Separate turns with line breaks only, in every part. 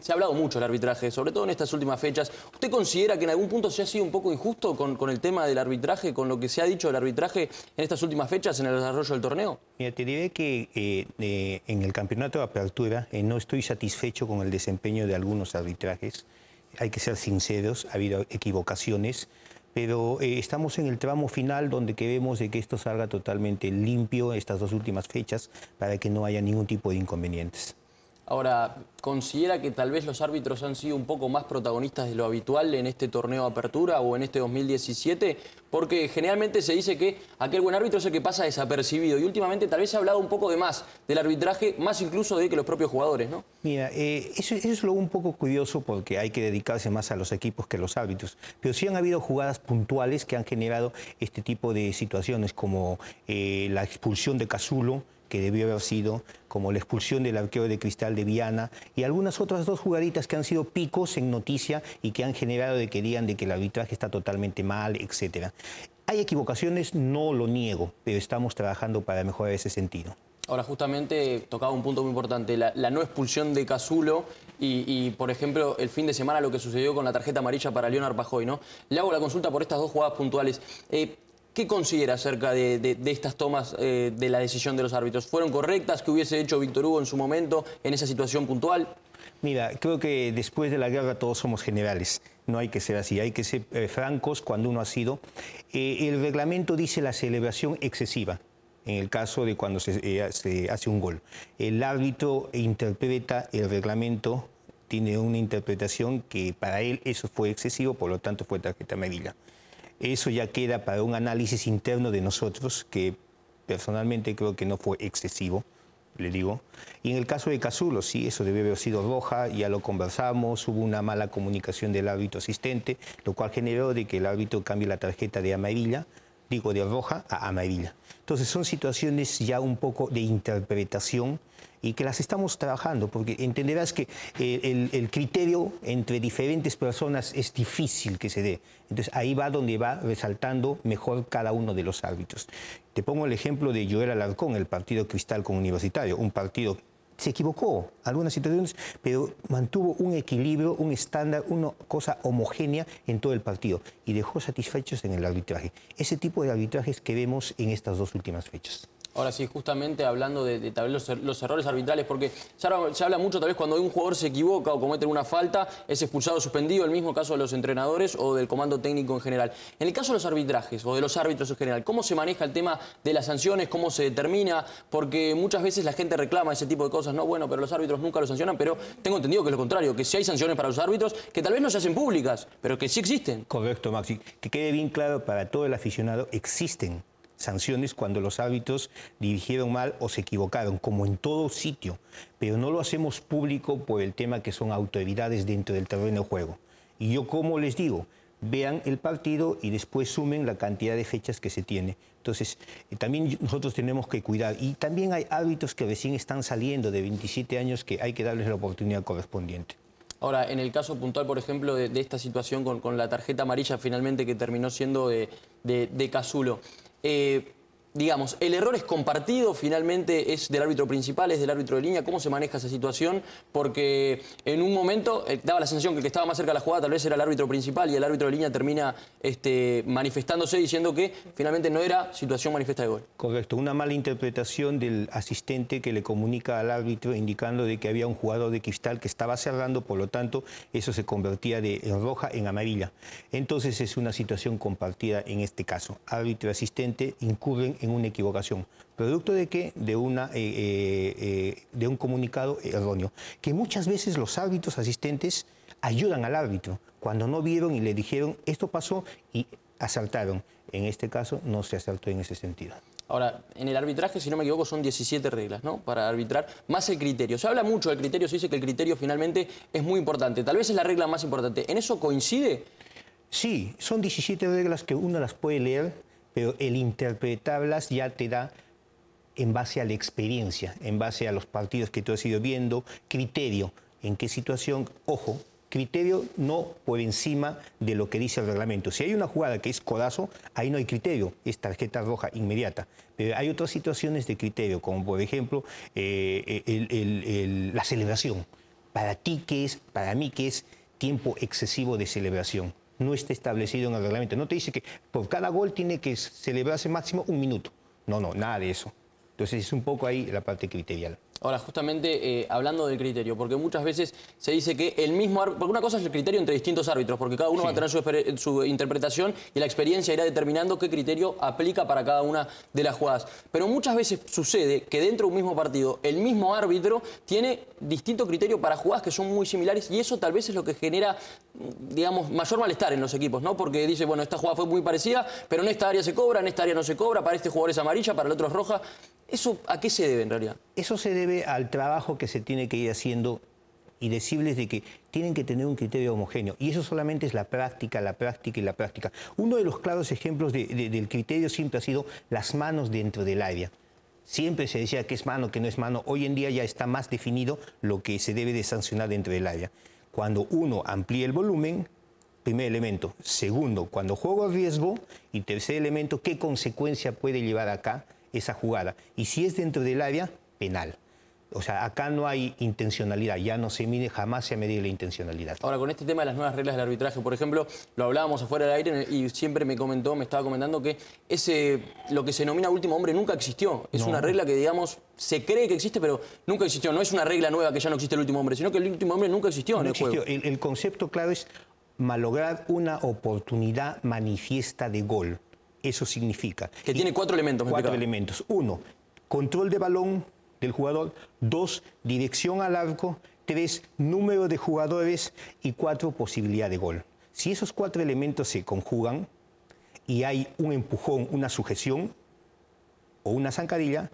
Se ha hablado mucho del arbitraje, sobre todo en estas últimas fechas. ¿Usted considera que en algún punto se ha sido un poco injusto con, el tema del arbitraje, con lo que se ha dicho del arbitraje en estas últimas fechas en el desarrollo del torneo? Mira, te diré que eh,
eh, en el campeonato de apertura eh, no estoy satisfecho con el desempeño de algunos arbitrajes. Hay que ser sinceros, ha habido equivocaciones, pero estamos en el tramo final donde queremos de que esto salga totalmente limpio estas dos últimas fechas para que no haya ningún tipo de inconvenientes.
Ahora, ¿considera que tal vez los árbitros han sido un poco más protagonistas de lo habitual en este torneo de apertura o en este 2017? Porque generalmente se dice que aquel buen árbitro es el que pasa desapercibido y últimamente tal vez se ha hablado un poco de más del arbitraje, más incluso de que los propios jugadores, ¿no?
Mira, eh, eso, es lo un poco curioso porque hay que dedicarse más a los equipos que a los árbitros. Pero sí han habido jugadas puntuales que han generado este tipo de situaciones como eh, la expulsión de Casulo que debió haber sido, como la expulsión del arqueo de Cristal de Viana y algunas otras dos jugaditas que han sido picos en noticia y que han generado de que digan de que el arbitraje está totalmente mal, etc. Hay equivocaciones, no lo niego, pero estamos trabajando para mejorar ese sentido.
Ahora, justamente tocaba un punto muy importante, la, no expulsión de Casulo y, por ejemplo, el fin de semana lo que sucedió con la tarjeta amarilla para Leonard Pajoy, ¿no? Le hago la consulta por estas dos jugadas puntuales. Eh, ¿Qué considera acerca de, estas tomas eh, de la decisión de los árbitros? ¿Fueron correctas? que hubiese hecho Víctor Hugo en su momento en esa situación puntual?
Mira, creo que después de la guerra todos somos generales. No hay que ser así, hay que ser eh, francos cuando uno ha sido. Eh, el reglamento dice la celebración excesiva en el caso de cuando se, se, hace un gol. El árbitro interpreta el reglamento, tiene una interpretación que para él eso fue excesivo, por lo tanto fue tarjeta medida. Eso ya queda para un análisis interno de nosotros que personalmente creo que no fue excesivo, le digo. Y en el caso de Casulo, sí, eso debe haber sido roja, ya lo conversamos, hubo una mala comunicación del árbitro asistente, lo cual generó de que el árbitro cambie la tarjeta de amarilla digo de roja a amarilla. Entonces son situaciones ya un poco de interpretación y que las estamos trabajando, porque entenderás que eh, el, criterio entre diferentes personas es difícil que se dé. Entonces ahí va donde va resaltando mejor cada uno de los árbitros. Te pongo el ejemplo de Joel Alarcón, el partido Cristal con Universitario, un partido se equivocó algunas situaciones, pero mantuvo un equilibrio, un estándar, una cosa homogénea en todo el partido y dejó satisfechos en el arbitraje. Ese tipo de arbitrajes que vemos en estas dos últimas fechas.
Ahora sí, justamente hablando de, er, los, errores arbitrales, porque se habla, mucho tal vez cuando un jugador se equivoca o comete una falta, es expulsado o suspendido, el mismo caso de los entrenadores o del comando técnico en general. En el caso de los arbitrajes o de los árbitros en general, ¿cómo se maneja el tema de las sanciones? ¿Cómo se determina? Porque muchas veces la gente reclama ese tipo de cosas, no, bueno, pero los árbitros nunca lo sancionan, pero tengo entendido que es lo contrario, que si hay sanciones para los árbitros, que tal vez no se hacen públicas, pero
que sí existen. Correcto, Maxi. Que quede bien claro para todo el aficionado, existen sanciones cuando los hábitos dirigieron mal o se equivocaron, como en todo sitio, pero no lo hacemos público por el tema que son autoridades dentro del terreno de juego. Y yo como les digo, vean el partido y después sumen la cantidad de fechas que se tiene. Entonces, eh, también nosotros tenemos que cuidar. Y también hay hábitos que recién están saliendo de 27 años que hay que darles la oportunidad correspondiente.
Ahora, en el caso puntual, por ejemplo, de, esta situación con, la tarjeta amarilla finalmente que terminó siendo de, de Casulo, eh, digamos, el error es compartido, finalmente es del árbitro principal, es del árbitro de línea, ¿cómo se maneja esa situación? Porque en un momento eh, daba la sensación que el que estaba más cerca de la jugada tal vez era el árbitro principal y el árbitro de línea termina este, manifestándose diciendo que finalmente no era
situación manifiesta de gol. Correcto, una mala interpretación del asistente que le comunica al árbitro indicando de que había un jugador de cristal que estaba cerrando, por lo tanto eso se convertía de roja en amarilla. Entonces es una situación compartida en este caso. Árbitro y asistente incurren en una equivocación, producto de qué de, una, eh, eh, eh, de un comunicado erróneo, que muchas veces los árbitros asistentes ayudan al árbitro cuando no vieron y le dijeron esto pasó y asaltaron. En este caso no se asaltó en ese sentido.
Ahora, en el arbitraje, si no me equivoco, son 17 reglas, ¿no? Para arbitrar, más el criterio. Se habla mucho del criterio, se dice que el criterio finalmente es muy importante. Tal vez es la regla más importante. ¿En eso coincide?
Sí, son 17 reglas que uno las puede leer pero el interpretarlas ya te da en base a la experiencia, en base a los partidos que tú has ido viendo, criterio, en qué situación, ojo, criterio no por encima de lo que dice el reglamento. Si hay una jugada que es codazo, ahí no hay criterio, es tarjeta roja inmediata. Pero hay otras situaciones de criterio, como por ejemplo eh, eh, la celebración. Para ti, ¿qué es? Para mí, ¿qué es tiempo excesivo de celebración? no está establecido en el reglamento. No te dice que por cada gol tiene que celebrarse máximo un minuto. No, no, nada de eso. Entonces es un poco ahí la parte criterial.
Ahora, justamente eh, hablando del criterio, porque muchas veces se dice que el mismo árbitro, porque una cosa es el criterio entre distintos árbitros, porque cada uno va a tener su, su, interpretación y la experiencia irá determinando qué criterio aplica para cada una de las jugadas. Pero muchas veces sucede que dentro de un mismo partido, el mismo árbitro tiene distinto criterio para jugadas que son muy similares y eso tal vez es lo que genera, digamos, mayor malestar en los equipos, ¿no? Porque dice, bueno, esta jugada fue muy parecida, pero en esta área se cobra, en esta área no se cobra, para este jugador es amarilla, para el otro es roja. ¿Eso a qué se debe en realidad?
Eso se debe al trabajo que se tiene que ir haciendo y decirles de que tienen que tener un criterio homogéneo. Y eso solamente es la práctica, la práctica y la práctica. Uno de los claros ejemplos del criterio siempre ha sido las manos dentro del área. Siempre se decía que es mano, que no es mano. Hoy en día ya está más definido lo que se debe de sancionar dentro del área. Cuando uno amplía el volumen, primer elemento. Segundo, cuando juego a riesgo. Y tercer elemento, qué consecuencia puede llevar acá esa jugada. Y si es dentro del área, penal. O sea, acá no hay intencionalidad, ya no se mide, jamás se ha medido la intencionalidad.
Ahora, con este tema de las nuevas reglas del arbitraje, por ejemplo, lo hablábamos afuera del aire y siempre me comentó, me estaba comentando que ese, lo que se denomina último hombre nunca existió. Es una regla que, digamos, se cree que existe, pero nunca existió. No es una regla nueva que ya no existe el último hombre, sino que el último hombre nunca existió en el juego.
El, concepto clave es malograr una oportunidad manifiesta de gol. Eso significa. Que tiene cuatro elementos. Cuatro elementos. Uno, control de balón del jugador, dos, dirección al arco, tres, número de jugadores y cuatro, posibilidad de gol. Si esos cuatro elementos se conjugan y hay un empujón, una sujeción o una zancadilla,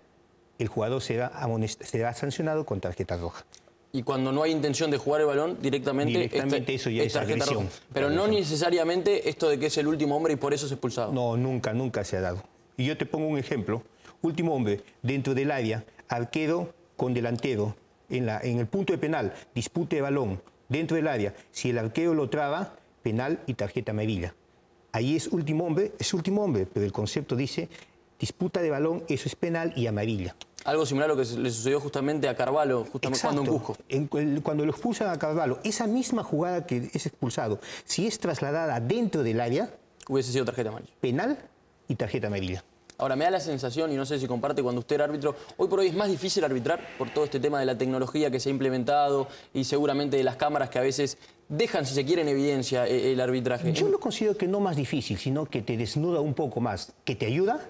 el jugador será, será sancionado con tarjeta roja.
Y cuando no hay intención de jugar el balón, directamente, este, directamente eso ya es agresión. Pero no necesariamente esto de que es el último hombre y por eso es expulsado.
No, nunca, nunca se ha dado. Y yo te pongo un ejemplo. Último hombre, dentro del área, arquero con delantero, en, el punto de penal, disputa de balón, dentro del área, si el arquero lo traba, penal y tarjeta amarilla. Ahí es último hombre, es último hombre, pero el concepto dice disputa de balón, eso es penal y amarilla.
Algo similar a lo que le sucedió justamente a Carvalho, justamente cuando
en Cusco. cuando lo expulsan a Carvalho, esa misma jugada que es expulsado, si es trasladada dentro del área... Hubiese sido tarjeta amarilla. Penal y tarjeta amarilla.
Ahora, me da la sensación, y no sé si comparte cuando usted era árbitro, hoy por hoy es más difícil arbitrar por todo este tema de la tecnología que se ha implementado y seguramente de las cámaras que a veces dejan, si se quiere, en evidencia eh, el arbitraje. Yo
lo considero que no más difícil, sino que te desnuda un poco más, que te ayuda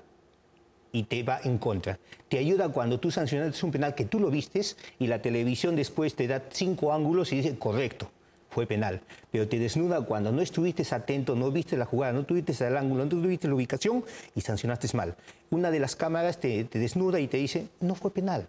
y te va en contra. Te ayuda cuando tú sancionas un penal que tú lo vistes y la televisión después te da cinco ángulos y dice correcto fue penal, pero te desnuda cuando no estuviste atento, no viste la jugada, no tuviste el ángulo, no tuviste la ubicación y sancionaste mal. Una de las cámaras te, desnuda y te dice, no fue penal.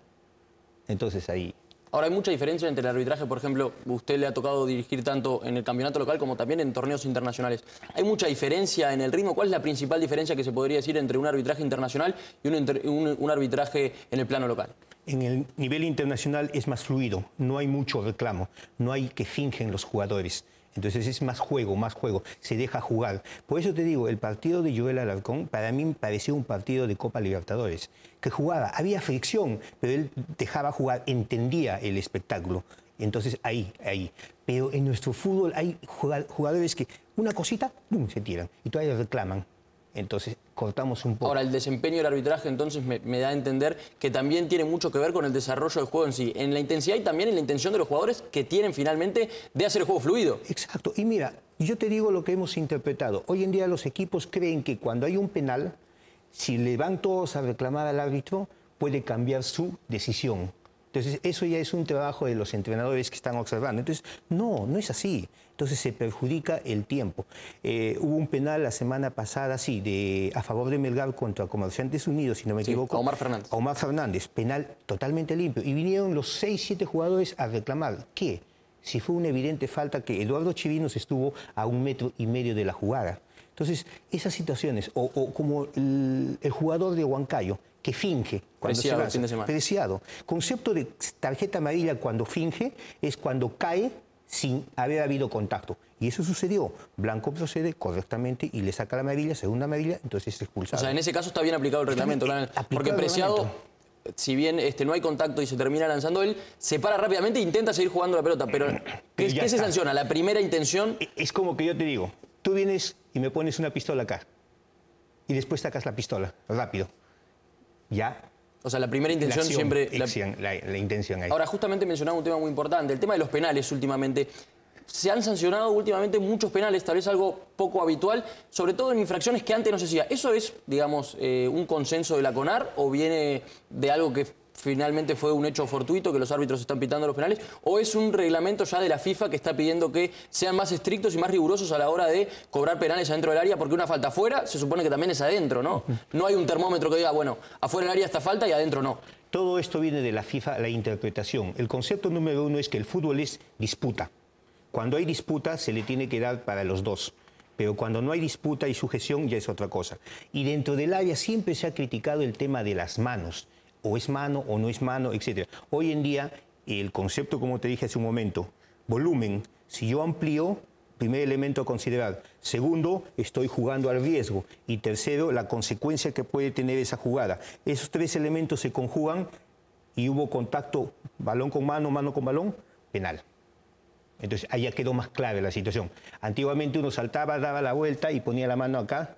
Entonces ahí
Ahora, hay mucha diferencia entre el arbitraje, por ejemplo, usted le ha tocado dirigir tanto en el campeonato local como también en torneos internacionales. ¿Hay mucha diferencia en el ritmo? ¿Cuál es la principal diferencia que se podría decir entre un arbitraje internacional y un arbitraje en el plano local?
en el nivel internacional es más fluido, no hay mucho reclamo, no hay que fingen los jugadores. Entonces es más juego, más juego, se deja jugar. Por eso te digo, el partido de Joel Alarcón para mí pareció un partido de Copa Libertadores, que jugaba, había fricción, pero él dejaba jugar, entendía el espectáculo. Entonces ahí, ahí. Pero en nuestro fútbol hay jugadores que una cosita, no se tiran y todavía reclaman. Entonces
cortamos un poco. Ahora, el desempeño del arbitraje entonces me, me, da a entender que también tiene mucho que ver con el desarrollo del juego en sí, en la intensidad y también en la intención de los jugadores que tienen finalmente de hacer el juego fluido. Exacto,
y mira, yo te digo lo que hemos interpretado. Hoy en día los equipos creen que cuando hay un penal, si le van todos a reclamar al árbitro, puede cambiar su decisión. Entonces, eso ya es un trabajo de los entrenadores que están observando. Entonces, no, no es así. Entonces, se perjudica el tiempo. Eh, hubo un penal la semana pasada, sí, de, a favor de Melgar contra Comerciantes Unidos, si no me equivoco. Omar Fernández. Omar Fernández, penal totalmente limpio. Y vinieron los 6, 7 jugadores a reclamar. ¿Qué? Si fue una evidente falta que Eduardo Chivinos estuvo a un metro y medio de la jugada. Entonces, esas situaciones, o, como el, jugador de Huancayo, que finge. Cuando preciado, se Preciado. Concepto de tarjeta amarilla cuando finge es cuando cae sin haber habido contacto. Y eso sucedió. Blanco procede correctamente y le saca la amarilla, segunda amarilla, entonces es expulsado. O sea, en ese caso
está bien aplicado el reglamento, porque Preciado, si bien este, no hay contacto y se termina lanzando él, se para rápidamente e intenta seguir jugando la pelota. Pero, ¿qué se sanciona? ¿La primera intención? E, es como que yo te digo,
tú vienes y me pones una pistola acá y
después sacas la pistola, rápido ya o sea, la primera intención siempre...
la... intención Ahora,
justamente mencionaba un tema muy importante, el tema de los penales últimamente. Se han sancionado últimamente muchos penales, tal vez algo poco habitual, sobre todo en infracciones que antes no se hacía. ¿Eso es, digamos, eh, un consenso de la CONAR o viene de algo que finalmente fue un hecho fortuito que los árbitros están pitando los penales, o es un reglamento ya de la FIFA que está pidiendo que sean más estrictos y más rigurosos a la hora de cobrar penales adentro del área, porque una falta afuera se supone que también es adentro, ¿no? No hay un termómetro que diga, bueno, afuera del área está falta y adentro no. Todo esto viene de la
FIFA, la interpretación. El concepto número uno es que el fútbol es disputa. Cuando hay disputa se le tiene que dar para los dos pero cuando no hay disputa y sujeción ya es otra cosa. Y dentro del área siempre se ha criticado el tema de las manos o es mano o no es mano, etc. Hoy en día, el concepto, como te dije hace un momento, volumen, si yo amplío, primer elemento a considerar. Segundo, estoy jugando al riesgo. Y tercero, la consecuencia que puede tener esa jugada. Esos tres elementos se conjugan y hubo contacto balón con mano, mano con balón, penal. Entonces, ahí quedó más clara la situación. Antiguamente uno saltaba, daba la vuelta y ponía la mano acá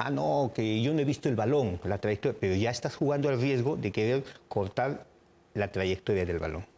ah, no, que yo no he visto el balón, la trayectoria, pero ya estás jugando al riesgo de querer cortar la trayectoria del balón.